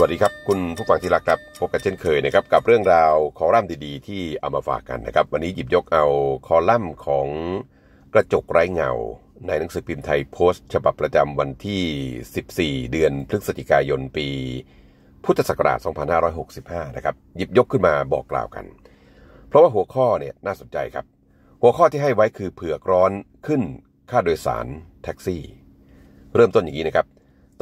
วัสดีครับคุณผู้ฟังที่รักครับพบกันเช่นเคยนะครับ กับเรื่องราวคอลัมน์ดีๆที่เอามาฝากกันนะครับ วันนี้หยิบยกเอาคอลัมน์ของกระจกไร้เงา ในหนังสือพิมพ์ไทยโพสต์ ฉบับประจำวันที่ 14 เดือนพฤศจิกายนปี พุทธศักราช 2565 นะครับ หยิบยกขึ้นมาบอกกล่าวกัน เพราะว่าหัวข้อเนี่ยน่าสนใจครับ หัวข้อที่ให้ไว้คือเผือกร้อนขึ้นค่าโดยสารแท็กซี่ เริ่มต้นอย่างนี้นะครับ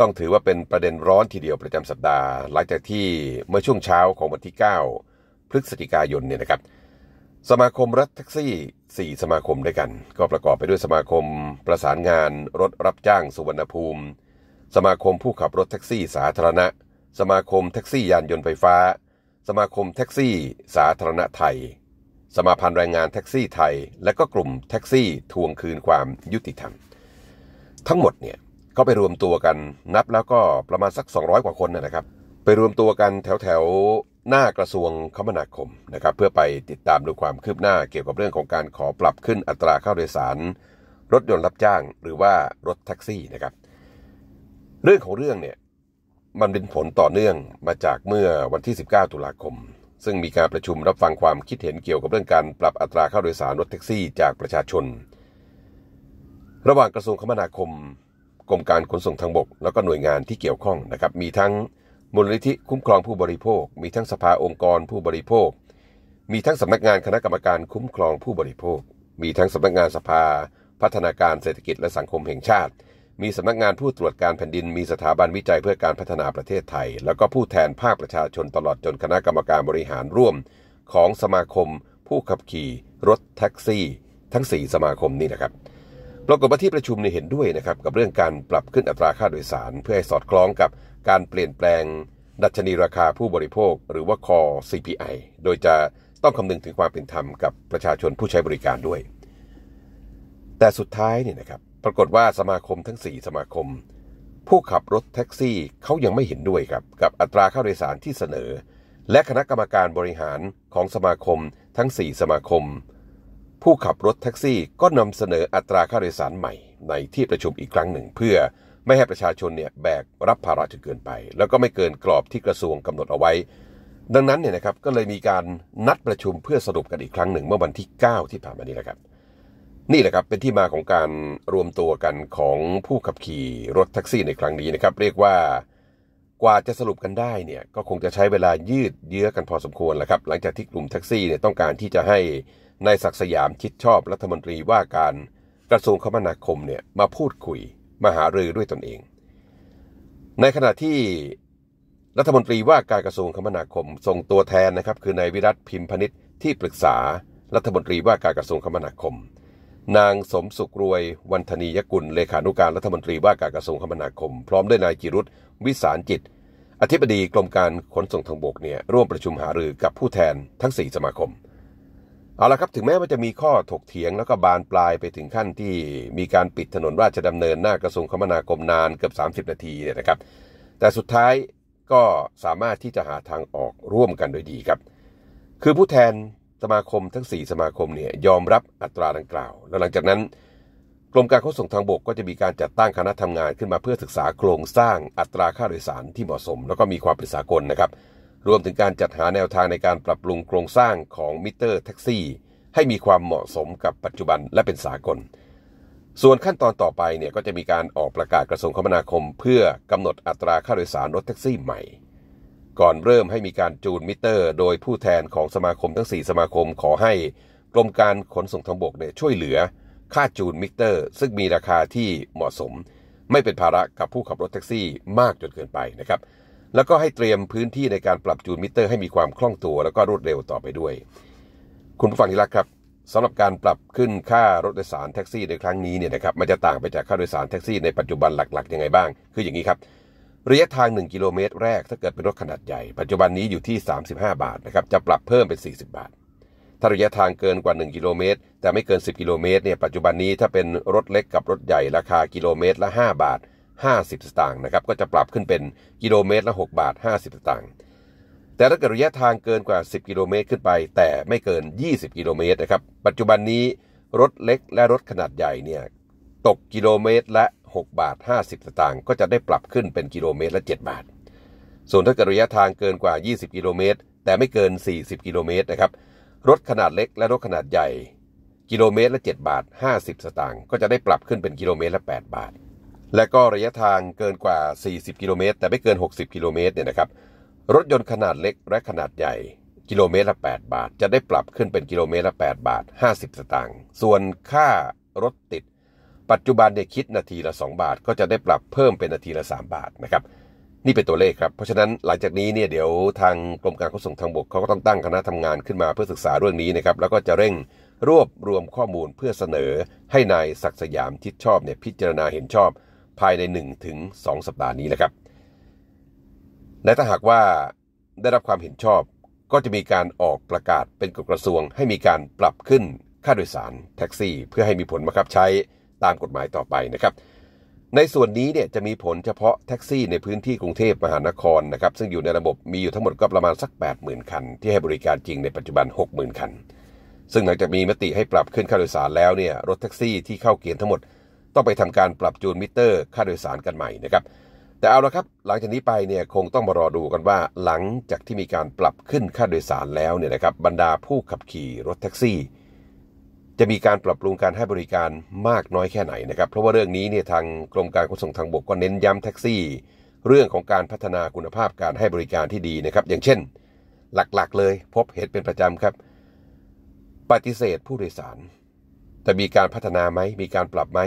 ต้องถือว่าเป็นประเด็นร้อนทีเดียวประจำสัปดาห์หลังจากที่เมื่อช่วงเช้าของวันที่9พฤศจิกายนเนี่ยนะครับ สมาคมรถแท็กซี่ 4 สมาคมด้วยกัน ก็ประกอบไปด้วยสมาคมประสานงานรถรับจ้างสุวรรณภูมิ สมาคมผู้ขับรถแท็กซี่สาธารณะ สมาคมแท็กซี่ยานยนต์ไฟฟ้า สมาคมแท็กซี่สาธารณะไทย สมาพันธ์แรงงานแท็กซี่ไทย และก็กลุ่มแท็กซี่ทวงคืนความยุติธรรมทั้งหมดเนี่ยก็ไปรวมตัวกันนับแล้วก็ประมาณสัก 200 กว่าคนนะครับ ไปรวมตัวกันแถวแถวหน้ากระทรวงคมนาคมนะครับเพื่อไปติดตามดูความคืบหน้าเกี่ยวกับเรื่องของการขอปรับขึ้นอัตราค่าโดยสาร รถยนต์รับจ้างหรือว่ารถแท็กซี่นะครับเรื่องของเรื่องเนี่ยมันเป็นผลต่อเนื่องมาจากเมื่อวันที่ 19 ตุลาคม ซึ่งมีการประชุมรับฟังความคิดเห็นเกี่ยวกับเรื่องการปรับอัตราค่าโดยสารรถแท็กซี่ จากประชาชน ระหว่างกระทรวงคมนาคมกรมการขนส่งทางบกแล้วก็หน่วยงานที่เกี่ยวข้องนะครับ มีทั้งมูลนิธิคุ้มครองผู้บริโภค มีทั้งสภาองค์กรผู้บริโภค มีทั้งสำนักงานคณะกรรมการคุ้มครองผู้บริโภค มีทั้งสำนักงานสภา พัฒนาการเศรษฐกิจและสังคมแห่งชาติ มีสำนักงานผู้ตรวจการแผ่นดิน มีสถาบันวิจัยเพื่อการพัฒนาประเทศไทย แล้วก็ผู้แทนภาคประชาชนตลอดจนคณะกรรมการบริหารร่วม ของสมาคม ผู้ขับขี่ รถแท็กซี่ ทั้ง 4 สมาคมนี้นะครับปรากฏว่าที่ประชุมเนี่ยเห็นด้วยนะครับกับเรื่องการปรับขึ้นอัตราค่าโดยสาร เพื่อให้สอดคล้องกับการเปลี่ยนแปลงดัชนีราคาผู้บริโภค หรือว่าคอ CPI โดยจะต้องคำนึงถึงความเป็นธรรมกับประชาชนผู้ใช้บริการด้วย แต่สุดท้ายเนี่ยนะครับปรากฏว่าสมาคมทั้ง 4 สมาคม ผู้ขับรถแท็กซี่เขายังไม่เห็นด้วยครับกับอัตราค่าโดยสารที่เสนอ และคณะกรรมการบริหารของสมาคมทั้ง 4 สมาคมผู้ขับรถแท็กซี่ก็นำเสนออัตราค่าโดยสารใหม่ ในที่ประชุมอีกครั้งหนึ่ง เพื่อไม่ให้ประชาชนเนี่ยแบกรับภาระจนเกินไป แล้วก็ไม่เกินกรอบที่กระทรวงกำหนดเอาไว้ ดังนั้นเนี่ยนะครับก็เลยมีการนัดประชุมเพื่อสรุปกันอีกครั้งหนึ่ง เมื่อวันที่ 9 ที่ผ่านมานี้แหละครับ นี่แหละครับเป็นที่มาของการรวมตัวกันของผู้ขับขี่รถแท็กซี่ในครั้งนี้นะครับ เรียกว่ากว่าจะสรุปกันได้เนี่ยก็คงจะใช้เวลายืดเยื้อกันพอสมควรแหละครับ หลังจากที่กลุ่มแท็กซี่เนี่ยต้องการที่จะให้นายศักสยามชิดชอบรัฐมนตรีว่าการกระทรวงคมนาคมเนี่ยมาพูดคุยมาหารือด้วยตนเอง ในขณะที่รัฐมนตรีว่าการกระทรวงคมนาคมส่งตัวแทนนะครับคือนายวิรัตพิมพ์พนิษฐ์ที่ปรึกษารัฐมนตรีว่าการกระทรวงคมนาคม นางสมสุกรวยวันธนียกุลเลขานุการรัฐมนตรีว่าการกระทรวงคมนาคม พร้อมด้วยนายจิรุธวิสารจิต อธิบดีกรมการขนส่งทางบกเนี่ยร่วมประชุมหารือกับผู้แทนทั้ง 4 สมาคมเอาละครับถึงแม้ว่าจะมีข้อถกเถียงแล้วก็บานปลายไปถึงขั้นที่มีการปิดถนนราชดำเนิน หน้ากระทรวงคมนาคมนานเกือบ 30 นาทีเนี่ยนะครับ แต่สุดท้ายก็สามารถที่จะหาทางออกร่วมกันโดยดีครับ คือผู้แทนสมาคมทั้ง 4 สมาคมเนี่ยยอมรับอัตราดังกล่าวแล้วหลังจากนั้น กรมการขนส่งทางบกก็จะมีการจัดตั้งคณะทำงานขึ้นมาเพื่อศึกษาโครงสร้างอัตราค่าโดยสารที่เหมาะสม แล้วก็มีความเป็นสากลนะครับรวมถึงการจัดหาแนวทางในการปรับปรุงโครงสร้างของมิเตอร์แท็กซี่ ให้มีความเหมาะสมกับปัจจุบันและเป็นสากล ส่วนขั้นตอนต่อไปเนี่ยก็จะมีการออกประกาศกระทรวงคมนาคม เพื่อกำหนดอัตราค่าโดยสารรถแท็กซี่ใหม่ ก่อนเริ่มให้มีการจูนมิเตอร์โดยผู้แทนของสมาคมทั้ง 4 สมาคมขอให้กรมการขนส่งทางบกเนี่ยช่วยเหลือค่าจูนมิเตอร์ซึ่งมีราคาที่เหมาะสม ไม่เป็นภาระกับผู้ขับรถแท็กซี่มากจนเกินไปนะครับแล้วก็ให้เตรียมพื้นที่ในการปรับจูนมิเตอร์ให้มีความคล่องตัวแล้วก็รวดเร็วต่อไปด้วย คุณผู้ฟังที่รักครับสำหรับการปรับขึ้นค่ารถโดยสารแท็กซี่ในครั้งนี้เนี่ยนะครับมันจะต่างไปจากค่าโดยสารแท็กซี่ในปัจจุบันหลักๆ ยังไงบ้าง คืออย่างนี้ครับระยะทาง 1 กิโลเมตรแรกถ้าเกิดเป็นรถขนาดใหญ่ ปัจจุบันนี้อยู่ที่ 35 บาทนะครับจะปรับเพิ่มเป็น 40 บาทถ้าระยะทางเกินกว่า1กิโลเมตรแต่ไม่เกิน 10 กิโลเมตรเนี่ยปัจจุบันนี้ถ้าเป็นรถเล็กกับรถใหญ่ ราคากิโลเมตรละ 5 บาท50 สตางค์นะครับก็จะปรับขึ้นเป็นกิโลเมตรละ 6 บาท 50 สตางค์แต่ถ้าเกิดระยะทางเกินกว่า10กิโลเมตรขึ้นไป แต่ไม่เกิน 20 กิโลเมตรนะครับปัจจุบันนี้รถเล็กและรถขนาดใหญ่เนี่ยตกกิโลเมตรละ6 บาท 50 สตางค์ก็จะได้ปรับขึ้นเป็นกิโลเมตรละ7บาท ส่วนถ้าเกิดระยะทางเกินกว่า20กิโลเมตรแต่ไม่เกิน40กิโลเมตรนะครับรถขนาดเล็กและรถขนาดใหญ่กิโลเมตรละ7บาท50สตางค์ก็จะได้ปรับขึ้นเป็นกิโลเมตรละ 8 บาทและก็ระยะทางเกินกว่า 40กิโลเมตรแต่ไม่เกิน 60กิโลเมตรเนี่ยนะครับ รถยนต์ขนาดเล็กและขนาดใหญ่กิโลเมตรละ 8 บาท จะได้ปรับขึ้นเป็นกิโลเมตรละ8บาท50สตางค์ส่วนค่ารถติด ปัจจุบันเนี่ยคิดนาทีละ 2 บาท ก็จะได้ปรับเพิ่มเป็นนาทีละ 3 บาทนะครับนี่เป็นตัวเลขครับเพราะฉะนั้นหลังจากนี้เนี่ยเดี๋ยวทางกรมการขนส่งทางบกเขาก็ต้องตั้งคณะทำงานขึ้นมาเพื่อศึกษาเรื่องนี้นะครับแล้วก็จะเร่งรวบรวมข้อมูลเพื่อเสนอให้นายศักสยามทิดชอบเนี่ยพิจารณาเห็นชอบภายใน 1 ถึง 2 สัปดาห์นี้นะครับ และถ้าหากว่าได้รับความเห็นชอบก็จะมีการออกประกาศเป็นกฎกระทรวง ให้มีการปรับขึ้นค่าโดยสารแท็กซี่ เพื่อให้มีผลบังคับใช้ตามกฎหมายต่อไปนะครับ ในส่วนนี้เนี่ยจะมีผลเฉพาะแท็กซี่ ในพื้นที่กรุงเทพมหานครนะครับซึ่งอยู่ในระบบมีอยู่ทั้งหมดก็ประมาณสัก 80,000 คัน ที่ให้บริการจริงในปัจจุบัน60,000คัน ซึ่งหลังจากมีมติให้ปรับขึ้นค่าโดยสารแล้วเนี่ยรถแท็กซี่ที่เข้าเกณฑ์ทั้งหมดต้องไปทำการปรับจูนมิเตอร์ค่าโดยสารกันใหม่นะครับแต่เอาละครับ หลังจากนี้ไปเนี่ยคงต้องมารอดูกันว่า หลังจากที่มีการปรับขึ้นค่าโดยสารแล้วเนี่ยนะครับบรรดาผู้ขับขี่รถแท็กซี่ จะมีการปรับปรุงการให้บริการมากน้อยแค่ไหนนะครับเพราะว่าเรื่องนี้เนี่ยทางกรมการขนส่งทางบกก็เน้นย้ำแท็กซี่ เรื่องของการพัฒนาคุณภาพการให้บริการที่ดีนะครับอย่างเช่น หลักๆเลยพบเหตุเป็นประจำครับ ปฏิเสธผู้โดยสารจะมีการพัฒนาไหมมีการปรับไหม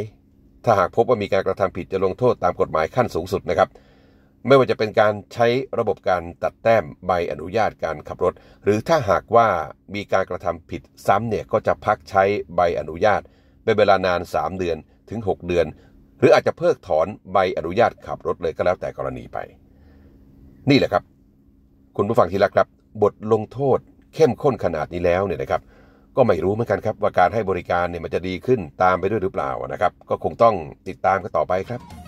ถ้าหากพบว่ามีการกระทำผิดจะลงโทษตามกฎหมายขั้นสูงสุดนะครับ ไม่ว่าจะเป็นการใช้ระบบการตัดแต้มใบอนุญาตการขับรถ หรือถ้าหากว่ามีการกระทำผิดซ้ำเนี่ย ก็จะพักใช้ใบอนุญาตเป็นเวลานาน 3 เดือนถึง 6 เดือน หรืออาจจะเพิกถอนใบอนุญาตขับรถเลยก็แล้วแต่กรณีไป นี่แหละครับ คุณผู้ฟังที่รักครับ บทลงโทษเข้มข้นขนาดนี้แล้วเนี่ยนะครับก็ไม่รู้เหมือนกันครับว่าการให้บริการเนี่ยมันจะดีขึ้นตามไปด้วยหรือเปล่านะครับ ก็คงต้องติดตามกันต่อไปครับ